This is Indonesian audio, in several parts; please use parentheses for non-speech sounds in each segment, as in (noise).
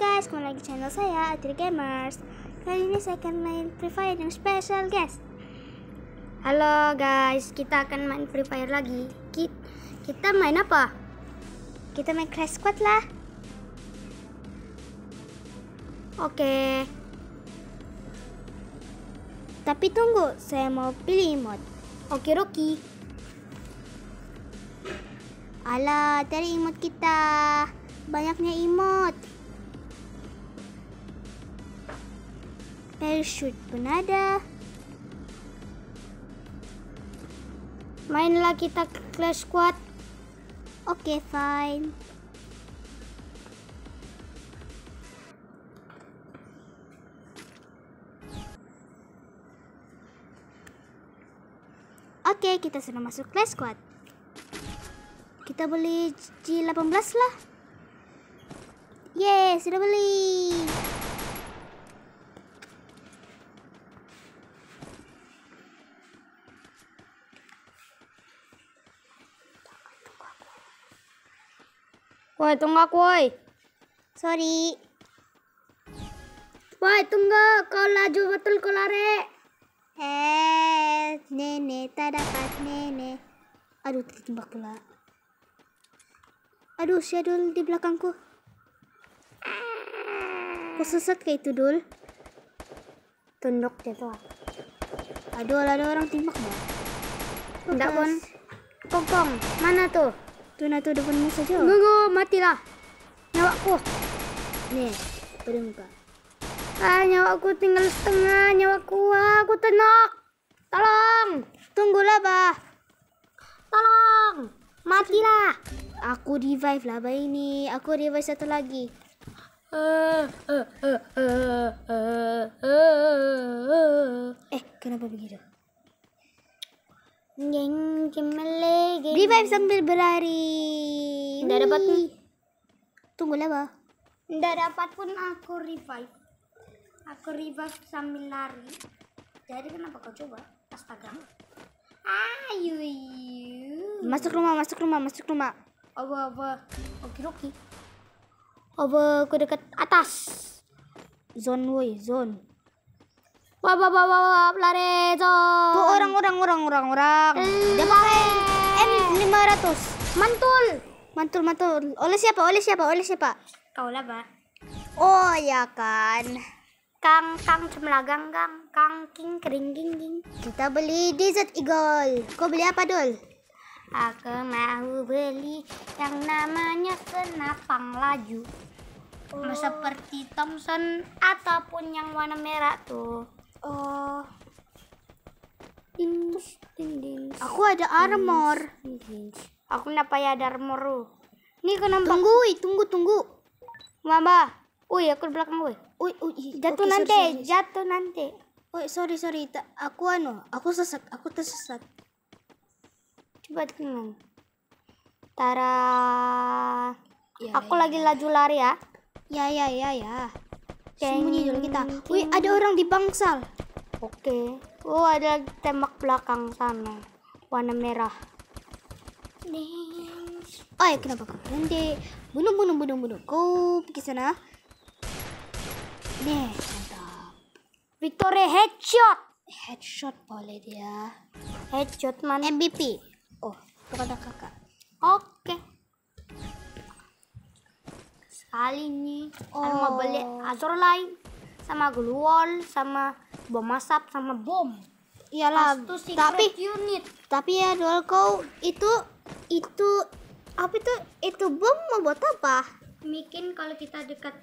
guys, kembali lagi channel saya Adri Gamers. Kali ini saya akan main Free Fire yang special, guys. Halo guys, kita akan main Free Fire lagi. Kita, kita main apa? Kita main Crash Squad lah. Oke. Tapi tunggu, saya mau pilih mod. Oke Rocky. Alah, dari imut kita. Banyaknya imut. parachute ada. Mainlah kita ke Clash Squad. Oke, okay, fine. Oke, okay, kita sudah masuk Clash Squad. Kita beli G18 lah. yes sudah beli. Woi, tunggak woi. Sorry. Woi, tunggak kau laju betul kau lari. Eh, nenek tak dapat nenek. Aduh, terjebak pula. Aduh, Syadul di belakangku. Aku sesat kayak itu, Dul. Tunduk jatuh. Aduh, ada orang timbak, dah. Enggak, Bon. Kongkong, mana tuh? Tuh nak tu depan musuh saja. Tunggu, matilah. Nyawa ku. Ni, pada muka. Ah, nyawa ku tinggal setengah. Nyawa ku, ah, aku tenok. Tolong. Tunggulah, bah. Tolong. Matilah. Aku revive lah, bah ini. Aku revive satu lagi. Eh, eh, eh, eh kenapa begitu? Revive sambil berlari. Tidak dapat. Tunggu lah, Tidak dapat pun aku revive. Aku revive sambil lari. Jadi kenapa kau coba? Astaga. Ayo. Masuk rumah, masuk rumah, masuk rumah. Apa apa? Oke oke. Apa aku dekat atas. Zone woi, zone. Wah, wah, wah, wah, lari cok. Tuh orang orang orang orang orang. Eh. Dia pakai M500. Mantul. Mantul mantul. Oleh siapa? Oleh siapa? Oleh siapa? Kau lah, Pak. Oh ya kan. Kang Kang Cemlagang Kang Kang King Kering King King. Kita beli Desert Eagle. Kau beli apa, Dol? Aku mau beli yang namanya senapang laju. Oh. Seperti Thompson ataupun yang warna merah tuh uh, aku ada armor aku kenapa ya ada armor lu nih kenapa tunggu wih tunggu tunggu mama Uy, aku di belakang gue. Uy, jatuh okay, nanti, sorry, sorry. jatuh nanti. Oh sorry, sorry. Ta aku anu, aku sesat, aku tersesat. Coba teman. Tara. Ya, aku ya. lagi ya. laju lari ya. Ya, ya, ya, ya. Sembunyi dulu kita. Wih, ada orang di bangsal. Oke. Okay. Oh, ada tembak belakang sana. Warna merah. Nih. Oh ya, kenapa kau berhenti? Bunuh, bunuh, bunuh, bunuh. Kau pergi sana. Nih, mantap. Victory headshot. Headshot boleh dia. Headshot mana? MVP. Oh, kepada kakak. Oke. Okay. kali ini oh. mau beli oh. azur lain sama gluol sama bom asap sama bom iyalah tapi unit tapi ya dulu kau itu itu apa itu itu bom mau buat apa mungkin kalau kita dekat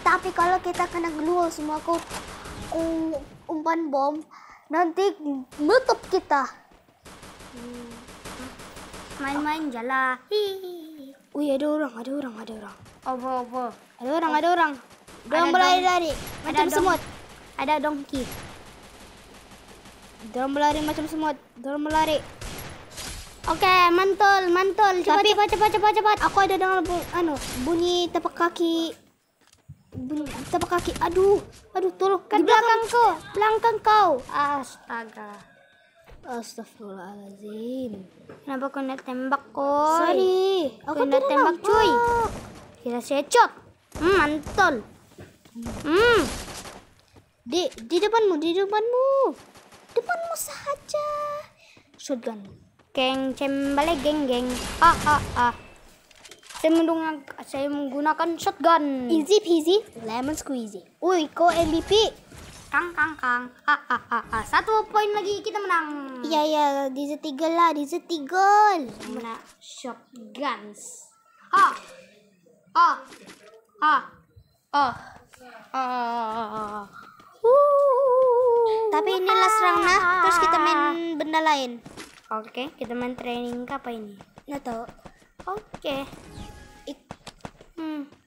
tapi kalau kita kena gluol semua kau ku umpan bom nanti nutup kita hmm. main-main hmm. jalan Wih ada orang, ada orang, ada orang. Apa apa? Ada orang, ada orang. Dorong berlari dari. macam ada semut. Ada donkey. Dorong berlari macam semut. Dorong berlari. Oke, okay, mantul, mantul. Cepat, Tapi, cepat, cepat, cepat, cepat. Aku ada dengar bu, anu, bunyi tapak kaki. Bunyi tapak kaki. Aduh, aduh, tolong. Kan belakang, belakang kau, belakang kau. Astaga. Astagfirullahaladzim. Kenapa kau kena tembak, kau? Sorry, aku kena tembak, cuy. Kita secot. Hmm, mantul. Hmm. Di di depanmu, di depanmu. Depanmu saja. Shotgun. Geng cembale geng geng. Ah ah ah. Saya menggunakan saya menggunakan shotgun. Easy peasy, lemon squeezy. Ui, kau MVP kang kang kang ah ah ah, ah. satu poin lagi kita menang iya iya di setiga lah di setiga mana shotguns ah ah ah ah ah tapi ini last round nah terus kita main benda lain oke okay, kita main training apa ini nggak tahu oke okay. hmm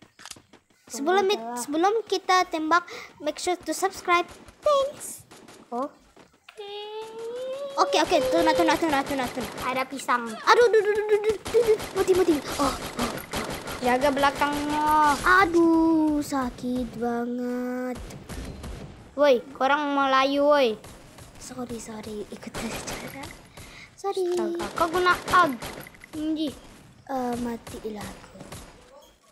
sebelum it, sebelum kita tembak make sure to subscribe thanks oh Oke oke, okay. tuna tuna tuna tuna Ada pisang. Aduh, aduh, aduh, aduh, aduh, aduh. mati mati. Oh, oh, jaga belakangnya. Aduh, sakit banget. Woi, orang Melayu, woi. Sorry sorry, ikut (laughs) cara Sorry. Astaga, kau guna ag. Inji. Uh, eh, mati ilang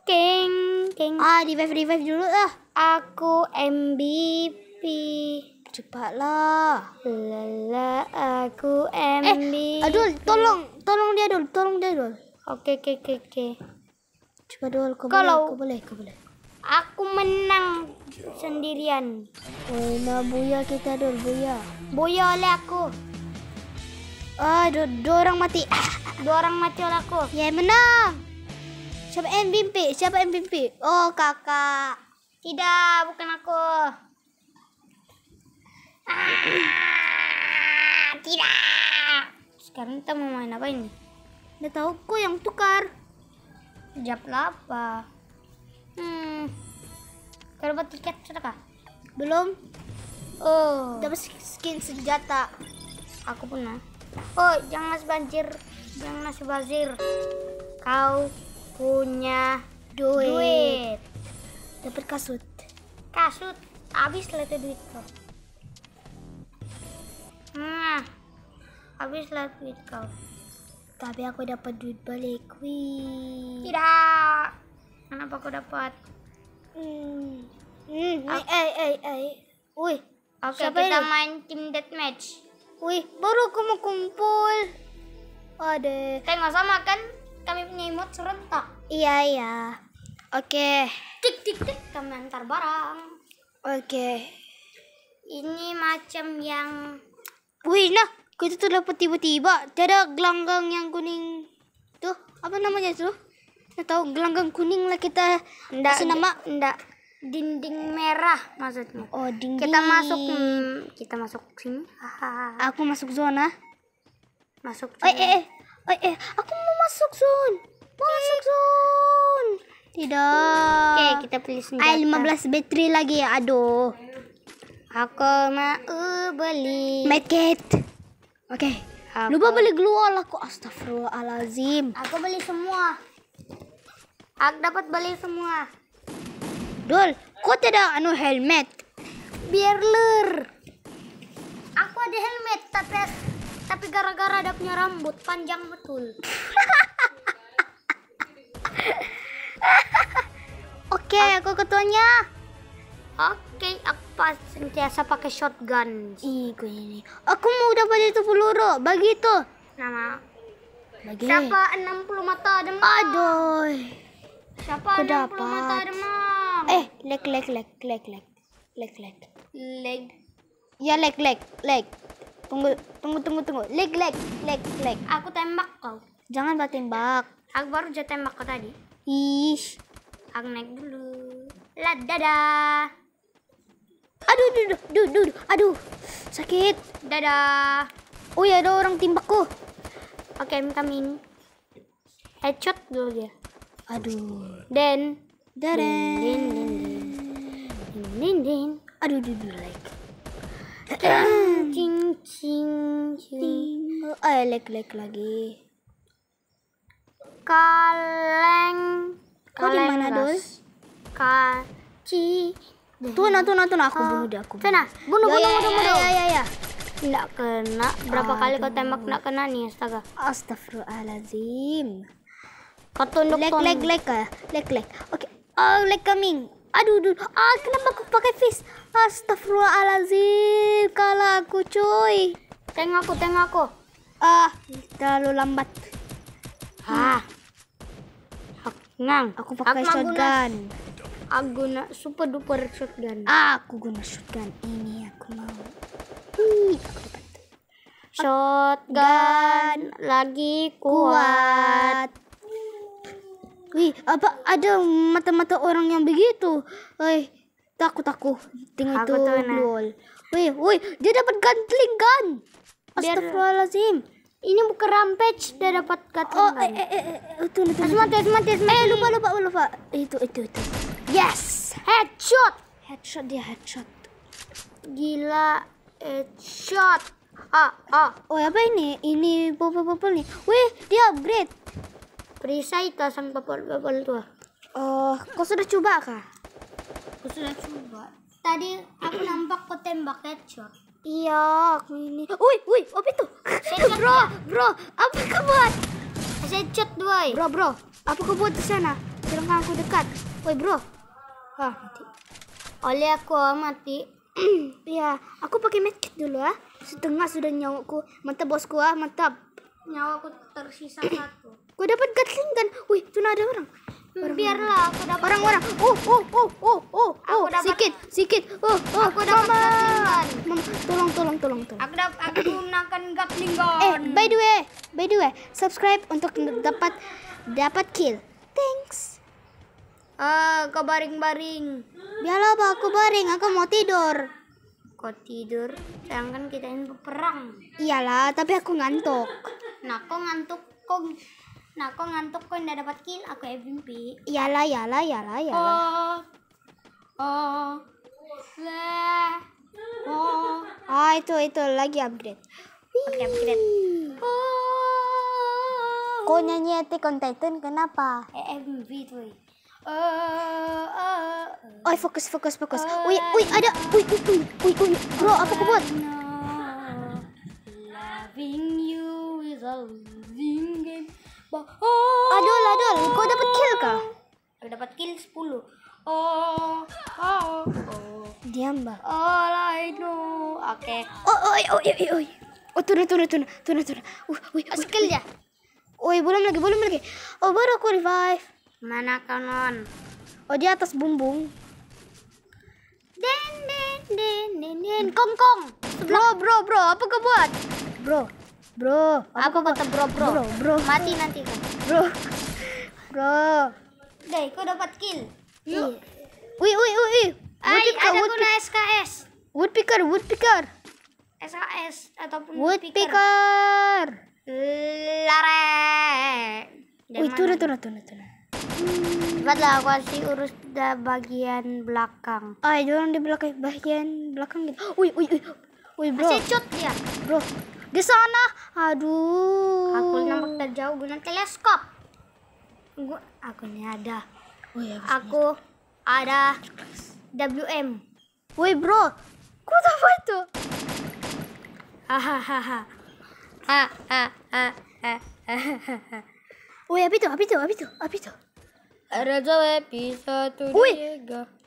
King, King. Ah, di revive, revive dulu lah. Aku MVP. Cepatlah. Lala, aku MVP. Eh, Adul, tolong. Tolong dia, Adul. Tolong dia, Adul. Okey, okey, okey, okey. Cuba, Adul. Kau Kalau boleh, kau boleh, aku boleh. Aku menang sendirian. Oh, nak buaya kita, Adul. buaya. Buaya oleh aku. Ah, dua, orang mati. Dua orang mati oleh aku. Ya, menang. Siapa yang Siapa yang Oh, kakak. Tidak, bukan aku. Ah, tidak. Sekarang kita mau main apa ini? Nggak tahu kok yang tukar. Jap apa Hmm. Kalau buat tiket sudah kah? Belum. Oh. Dapat skin senjata. Aku pernah. Oh, jangan mas banjir. Jangan mas banjir. Kau punya duit, duit. dapat kasut kasut habis lah tuh duit kau nah habis lah duit kau tapi aku dapat duit balik wih tidak kenapa aku dapat hmm. Hmm. eh eh eh eh. Wih, Oke, okay, kita ini? main death deathmatch. Wih, baru aku mau kumpul. Ada. Tengok sama kan? kami punya emot serentak iya iya oke okay. tik tik tik kami antar barang oke okay. ini macam yang wih nah kita tuh dapat tiba-tiba ada gelanggang yang kuning tuh apa namanya itu atau gelanggang kuning lah kita ndak nama ndak dinding merah maksudmu oh dinding kita masuk hmm, kita masuk sini aku masuk zona masuk eh eh, eh eh, eh aku mau masuk Sun masuk Sun tidak oke okay, kita pilih senjata ah 15 baterai lagi ya aduh aku mau beli medkit oke okay. Lupa beli gluol aku astagfirullahalazim. Aku beli semua. Aku dapat beli semua. Dul, kok tidak anu helmet? Biar ler. Aku ada helmet tapi tapi gara-gara ada punya rambut panjang betul (laughs) oke okay, aku ketuanya oke okay, aku sentiasa pakai shotgun Iku ini aku mau dapat itu peluru bagi itu nama bagi siapa puluh mata ada demak aduh siapa aku 60 dapat. mata demak eh leg leg leg leg leg leg leg leg. ya leg leg leg. Tunggu, tunggu, tunggu, tunggu. Leg, leg, leg, leg. Aku tembak kau. Jangan mbak tembak. Aku baru aja tembak kau tadi. Ih. Aku naik dulu. Lah, dadah. Aduh, aduh, aduh, aduh, aduh, aduh. Sakit. Dadah. Oh ya, ada orang timbakku. Oke, okay, I'm coming. Headshot dulu ya Aduh. Then. Dadah. Din, din, din. Din, din, Aduh, duduh aduh, like. (clears throat) Okay eh lek lek lagi kaleng kaleng mana dul kaci tuna tuna tuna aku ah, bunuh dia aku bunuh. bunuh ya, bunuh bunuh ya, bunuh ya ya ya tidak kena berapa Aduh. kali kau tembak tidak kena nih astaga astagfirullahalazim kau tunduk lek lek lek lek leg oke okay. oh leg coming aduh aduh ah kenapa aku pakai fish astaghfirullahalazim kalah aku cuy tengok aku tengok aku Ah, terlalu lambat. Ah. Hak ngang, aku pakai aku shotgun. aku ah, guna super duper shotgun. Ah, aku guna shotgun. Ini aku mau. aku dapat. Shotgun lagi kuat. Wih, apa ada mata-mata orang yang begitu? eh takut aku. Tinggal itu. Wih, wih, dia dapat gantling gun. Astagfirullahalazim ini bukan rampage udah dapat katana Oh, kan? eh, eh, eh, itu, eh, eh, itu, Asmat, asmat, asmat. Eh, lupa, lupa, lupa. Itu, itu, itu. Yes, headshot. Headshot dia headshot. Gila, headshot. Ah, ah. Oh, apa ini? Ini popol-popol nih. Wih, dia upgrade. Perisai itu sang popol-popol tua? Oh, kau sudah coba kah? Kau sudah coba. Tadi aku nampak kau tembak headshot. Iya, aku ini. Woi, woi, apa itu? (laughs) bro, bro, apa kau buat? chat boy. Ya. Bro, bro, apa kau buat di sana? Jangan aku dekat. Woi, bro. Hah, mati. Oleh aku oh, mati. (clears throat) Iya, aku pakai medkit dulu ya. Setengah sudah nyawaku. Mantap bosku ah, mantap. Nyawaku tersisa satu. (clears throat) Kau dapat gatling kan? Wih, cuma ada orang biarlah aku dapat orang-orang. Uh uh uh uh uh. Aku dapat sikit sikit. Uh uh. Aku dapat Mama. tolong tolong tolong tolong. Aku dapat aku menangkan (clears throat) gatling gun. Eh, by the way, by the way, subscribe untuk dapat dapat kill. Thanks. Ah, kau baring-baring. Biarlah pak aku baring, aku mau tidur. Kau tidur, sekarang kan kita ini berperang. Iyalah, tapi aku ngantuk. Nah, kau ngantuk, kau Nah, kok ngantuk kok tidak dapat kill? Aku MVP. Iyalah, iyalah, iyalah, iyalah. Oh. Oh. Lah. Oh. Ah, itu itu lagi upgrade. Oke, okay, upgrade. Oh. Kok nyanyi Attack kon Titan kenapa? MVP tuh. Oh. Oh. Oh. Oi fokus fokus fokus. Oh. Oh. ui ada. Ui ui ui ui ui. Bro apa kau buat? Loving you is a losing game. Oh. Adol, kau dapat kill kah? Aku dapat kill 10. Oh, oh, oh. Diam, Mbak. All I know. Oke. Okay. Oh, oh, oh, oh, oh. Oh, turun, oh, turun, turun, turun, turun. Uh, wih, masuk kill ya. Oi, belum lagi, belum lagi. Oh, baru aku revive. Mana kanon? Oh, di atas bumbung. Den, den, den, den, den. Kong, kong. Bro, bro, bro, apa kau buat? Bro, Bro, aku kata bro, bro. Bro, bro. Mati nanti kan Bro. Bro. Deh, kau dapat kill. Iya. Yuk. Ui, ui, ui. Ay, ada wood guna SKS. Woodpecker, woodpecker. SKS ataupun woodpecker. Lare. Wih, turun, turun, turun, turun. Cepatlah aku kasih urus bagian belakang. Ayo, ah, jangan di belakang bagian belakang gitu. Wih, wih, wih. Wih, bro. Kasih cut dia. Bro, di sana. Aduh. Aku nampak terjauh guna teleskop. Gua aku ini ada. Oh, ya, aku ada WM. Woi, bro. ku apa itu? Hahaha. hahaha, Woi, apa itu? Apa itu? Apa itu? Apa itu? Raja episode 3.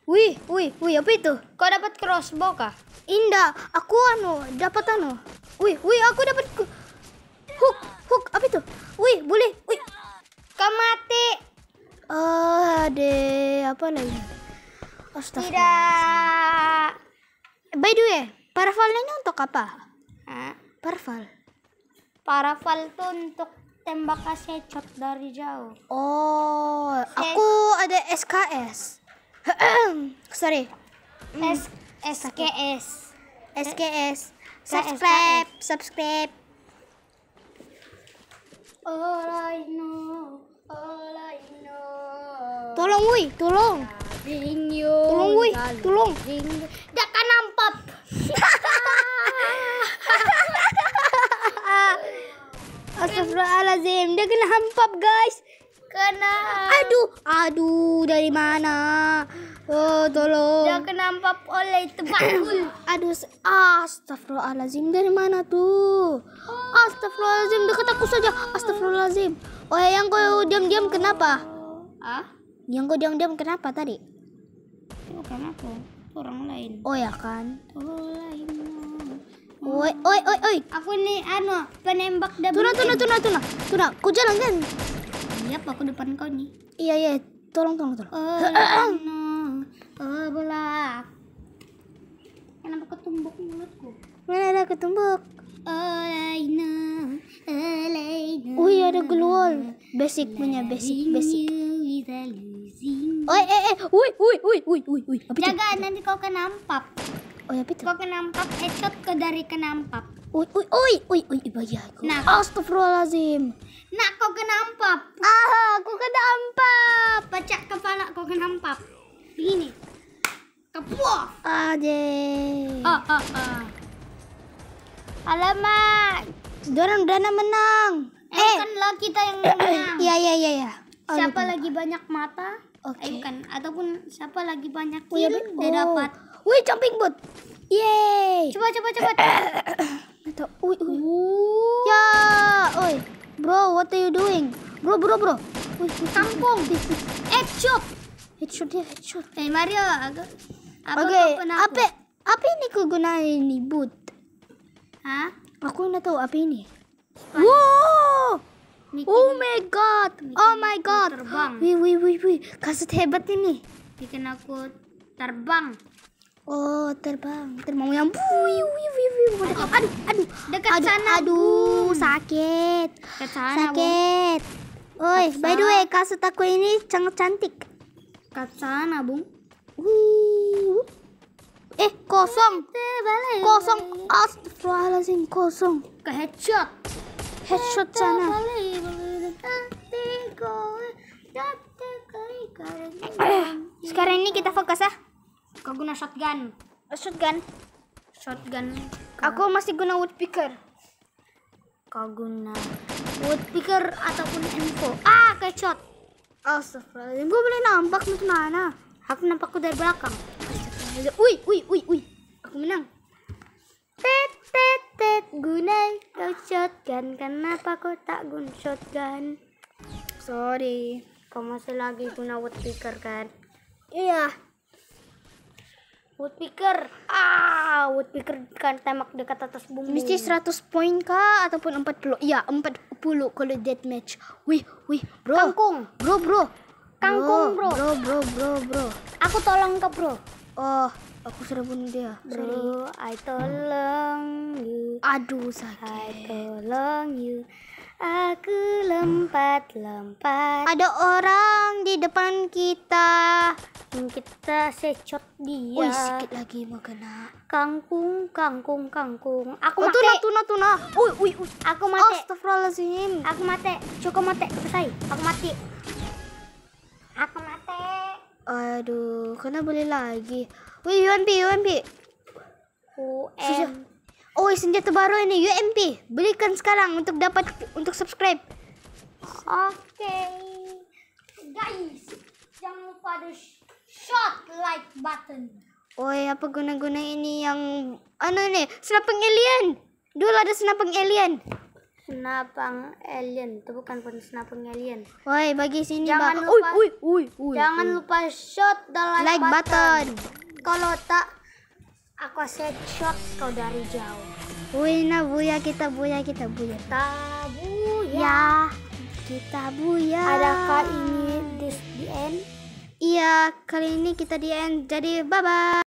Wih, wih, wih, apa itu? Kau dapat crossbow kah? Indah, aku anu, dapat anu. Wih, wih, aku dapat hook, hook, apa itu? Wih, boleh, wih. Kau mati. Eh, uh, ada apa lagi? Astaga. Tidak. By the way, parafal ini untuk apa? Hah? Parafal Parafal itu untuk tembak kasih shot dari jauh. Oh, aku ada SKS. (clears throat) sorry mm. S SKS SKS subscribe subscribe all I know all I know tolong wui tolong tolong wui tolong dak nampak (laughs) Astagfirullahaladzim, dia kena hampap guys kena. Aduh, aduh dari mana? Oh, tolong. Dia nampak oleh tebakul. (clears throat) aduh, astagfirullahaladzim, Dari mana tuh? Oh. Astagfirullahalazim, dekat aku saja. Astagfirullahalazim. Oh, ya, yang kau diam-diam kenapa? Ah? Yang kau diam-diam kenapa tadi? Bukan aku, orang lain. Oh ya kan? Orang lain. Oi, oi, oi, oi. Aku nih anu penembak dan Tuna, tuna, tuna, tuna. Tuna, kau jalan kan? siap aku depan kau nih iya iya tolong tolong tolong oh, (clears throat) no. oh belak kenapa ketumbuk mulutku mana ada ketumbuk oh laina oh laina oh iya ada gluol basic punya basic basic Oi, eh, eh, ui ui ui ui ui ui. Jaga, nanti kau kenampap. Oh ya, betul. Kau kenampap, headshot ke dari kenampap. Ui, ui, ui, ui, ui, aku. Nah, Astagfirullahaladzim. Nak kau kena ampap. Ah, aku kena ampap. Pecah kepala kau kena ampap. Begini. Kepuah. Ade. Ah, ah, ah. Alamak. Dorang Dana menang. Eh, eh. kan lah kita yang (coughs) ya, menang. Iya, iya, iya, ya. ya, ya oh, siapa lupa. lagi banyak mata? Oke. Okay. Eh, bukan. Ataupun siapa lagi banyak kill, oh, dia oh. dapat. Wih, jumping bot. Yeay. Coba, coba, coba kita. ui, ui. Uh. Ya, Oi. Bro, what are you doing? Bro, bro, bro. Ui, ui, Kampung. Headshot. Headshot dia, headshot. Eh, Mario, agak Oke, okay. apa apa ini kegunaan ini, boot? Hah? Aku nggak tahu apa ini. Wow! Oh, oh my god. oh my god. Terbang. Wih, wih, wih, wih. Kasut hebat ini. Bikin aku terbang. Oh, terbang. Terbang yang bui, Aduh, aduh, aduh. Dekat aduh, sana. Aduh, sakit. Dekat sana, Sakit. Bung. Oi, by the way, kasut aku ini sangat cantik. Dekat sana, Bung. Wih. Eh, kosong. Kosong. Astagfirullahaladzim, kosong. Ke headshot. Headshot sana. Eh, sekarang ini kita fokus ah. Aku guna shotgun. Oh, shotgun. Shotgun. Kau... Aku masih guna woodpecker. Kau guna woodpecker ataupun info. Ah, kecot. Astagfirullahaladzim, gue boleh nampak di mana? Aku nampak dari belakang. Ui, ui, ui, ui. Aku menang. Tet, tet, tet, gunai kau shotgun. Kenapa kau tak guna shotgun? Sorry, kau masih lagi guna woodpecker kan? Iya. Woodpecker. Ah, Woodpecker kan tembak dekat atas bumi. Mesti 100 poin kah ataupun 40? Ya, 40 kalau dead match. Wih, wih, bro. Kangkung. Bro, bro. Kangkung, bro. Bro, bro, bro, bro. Aku tolong ke bro. Oh, aku sudah bunuh dia. Sorry. I tolong you. Aduh, sakit. I tolong you. Aku lompat-lompat. Ada orang di depan kita. Hmm, kita secot dia. Wih, sedikit lagi mau kena. Kangkung, kangkung, kangkung. Aku oh, Tuna, tuna, tuna. Uy, uy, uy. Aku mati. Astagfirullahaladzim. Aku mati. Cukup mati. Selesai. Aku mati. Aku mati. Aduh, kena boleh lagi. Wih, UMP, UMP. UMP. Oh, senjata baru ini UMP. Belikan sekarang untuk dapat untuk subscribe. Oke. Okay. Guys, jangan lupa the shot like button. Oi, apa guna-guna ini yang anu ini? Senapang alien. Dulu ada senapang alien. Senapang alien, itu bukan pun senapang alien. Woi, bagi sini, Bang. Lupa, oi, oi, oi. Jangan lupa shot the like, like button. button. Kalau tak Aku headshot kau dari jauh. Wina buya kita buya kita buya. Tabuya. Ya, kita buya. Adakah ini this the end? Iya, kali ini kita di end. Jadi bye bye.